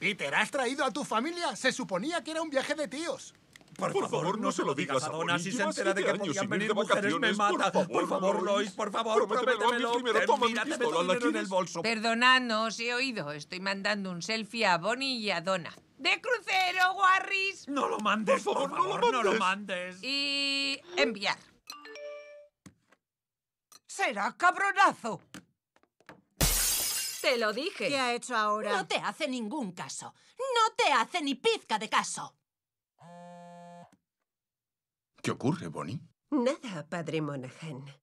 Peter, ¿has traído a tu familia? Se suponía que era un viaje de tíos. Por, favor, no se lo digas a Dona. Si se entera de que podían venir mujeres, me mata. Por favor, por favor por favor, prométemelo. Primero, pistola, en el bolso. no os he oído. Estoy mandando un selfie a Bonnie y a Donna. ¡De crucero, Warris! No lo mandes, por favor, no lo mandes. Y... enviar. Será cabronazo. Te lo dije. ¿Qué ha hecho ahora? No te hace ningún caso. No te hace ni pizca de caso. ¿Qué ocurre, Bonnie? Nada, padre Monaghan.